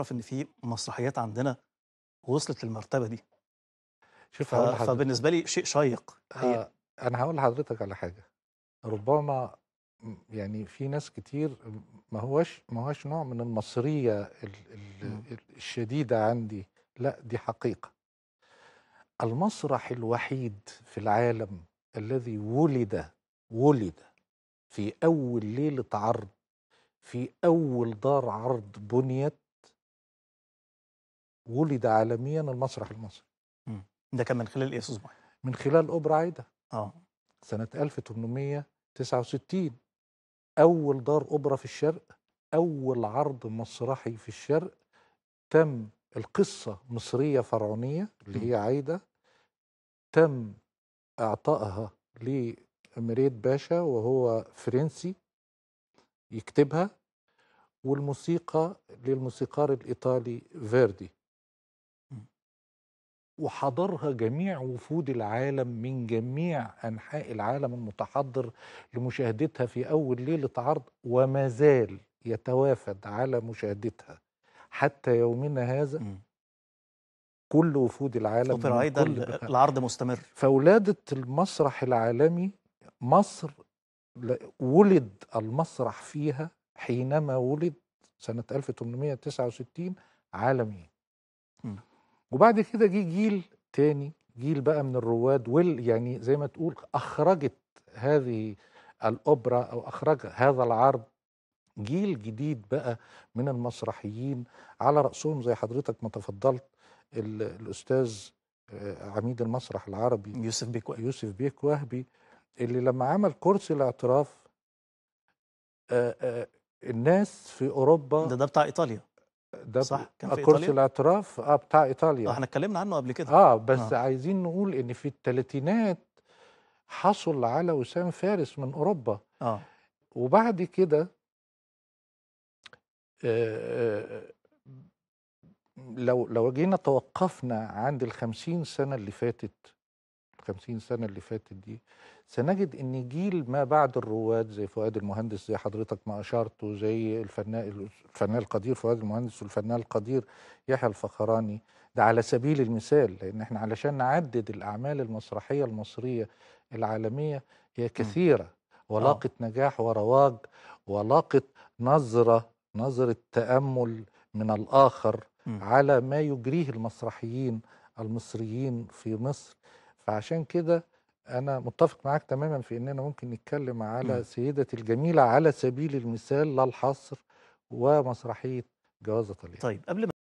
اعرف ان في مسرحيات عندنا وصلت للمرتبه دي شوف فبالنسبه لي شيء شيق آه انا هقول لحضرتك على حاجه ربما يعني في ناس كتير ما هوش ما هوش نوع من المصريه ال ال الشديده عندي لا دي حقيقه المسرح الوحيد في العالم الذي ولد ولد في اول ليله عرض في اول دار عرض بنيت ولد عالميا المسرح المصري ده كان من خلال ايه استاذ من خلال اوبرا عايده اه سنه 1869 اول دار اوبرا في الشرق اول عرض مسرحي في الشرق تم القصه مصريه فرعونيه اللي هي عايده تم اعطائها لمريد باشا وهو فرنسي يكتبها والموسيقى للموسيقار الإيطالي فيردي وحضرها جميع وفود العالم من جميع أنحاء العالم المتحضر لمشاهدتها في أول ليلة عرض وما زال يتوافد على مشاهدتها حتى يومنا هذا م. كل وفود العالم أوبرا أيضا العرض مستمر فولادة المسرح العالمي مصر ولد المسرح فيها حينما ولد سنة 1869 عالمين وبعد كده جه جيل تاني جيل بقى من الرواد وال يعني زي ما تقول اخرجت هذه الاوبرا او اخرج هذا العرض جيل جديد بقى من المسرحيين على راسهم زي حضرتك ما تفضلت الاستاذ آه، عميد المسرح العربي يوسف بيك وهبي يوسف بيك وهبي اللي لما عمل كرسي الاعتراف آه، آه، الناس في اوروبا ده ده بتاع ايطاليا ده صح كان في كرسي الاعتراف اه بتاع ايطاليا آه، احنا اتكلمنا عنه قبل كده اه بس آه. عايزين نقول ان في الثلاثينات حصل على وسام فارس من اوروبا اه وبعد كده آه, آه، لو لو جينا توقفنا عند ال 50 سنة اللي فاتت 50 سنة اللي فاتت دي سنجد أن جيل ما بعد الرواد زي فؤاد المهندس زي حضرتك ما أشارته زي الفنان الفنان القدير فؤاد المهندس والفنان القدير يحيى الفخراني ده على سبيل المثال لأن احنا علشان نعدد الأعمال المسرحية المصرية العالمية هي كثيرة ولاقت آه. نجاح ورواج ولاقت نظرة نظرة تأمل من الآخر على ما يجريه المسرحيين المصريين في مصر فعشان كده انا متفق معاك تماما في اننا ممكن نتكلم على م. سيدة الجميلة على سبيل المثال لا الحصر ومسرحية جوازة طليعة طيب قبل ما